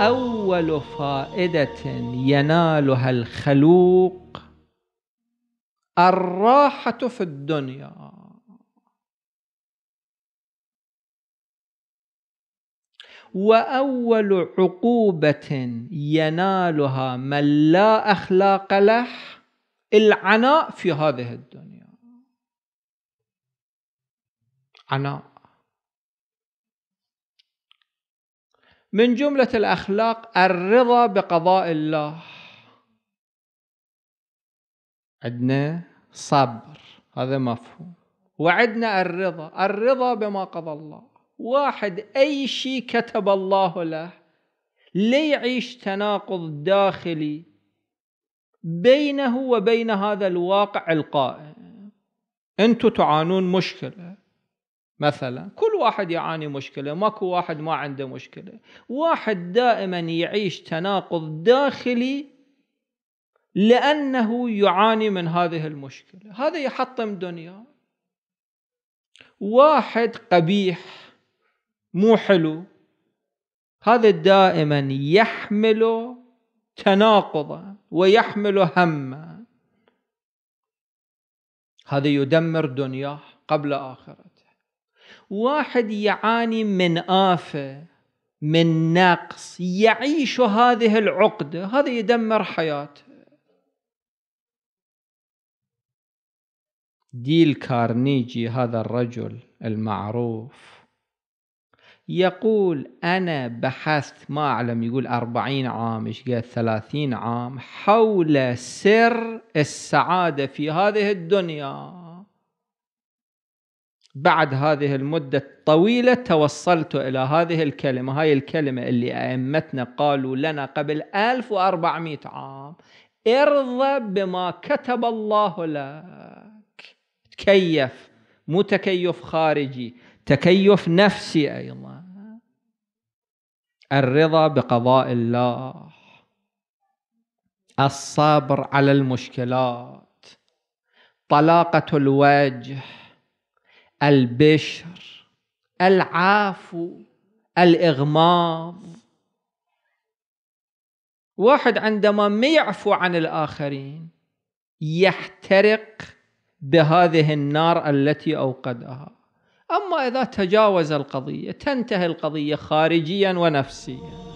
أول فائدة ينالها الخلوق الراحة في الدنيا وأول عقوبة ينالها من لا أخلاق له العناء في هذه الدنيا عناء من جملة الأخلاق الرضا بقضاء الله عندنا صبر هذا مفهوم وعندنا الرضا الرضا بما قضى الله واحد أي شيء كتب الله له ليعيش تناقض داخلي بينه وبين هذا الواقع القائم انتم تعانون مشكله مثلا كل واحد يعاني مشكله ماكو واحد ما عنده مشكله واحد دائما يعيش تناقض داخلي لانه يعاني من هذه المشكله هذا يحطم دنياه واحد قبيح مو حلو هذا دائما يحمله تناقضا ويحمل هما هذا يدمر دنياه قبل آخرته واحد يعاني من آفة من نقص يعيش هذه العقدة هذا يدمر حياته ديل كارنيجي هذا الرجل المعروف يقول أنا بحثت ما أعلم يقول أربعين عام إيش قال ثلاثين عام حول سر السعادة في هذه الدنيا بعد هذه المدة الطويلة توصلت إلى هذه الكلمة هاي الكلمة اللي أئمتنا قالوا لنا قبل 1400 عام ارضى بما كتب الله لك تكيف مو تكيف خارجي تكيف نفسي أيضا الرضا بقضاء الله الصبر على المشكلات طلاقه الوجه البشر العافو الاغماض واحد عندما ما يعفو عن الاخرين يحترق بهذه النار التي اوقدها أما إذا تجاوز القضية تنتهي القضية خارجيا ونفسيا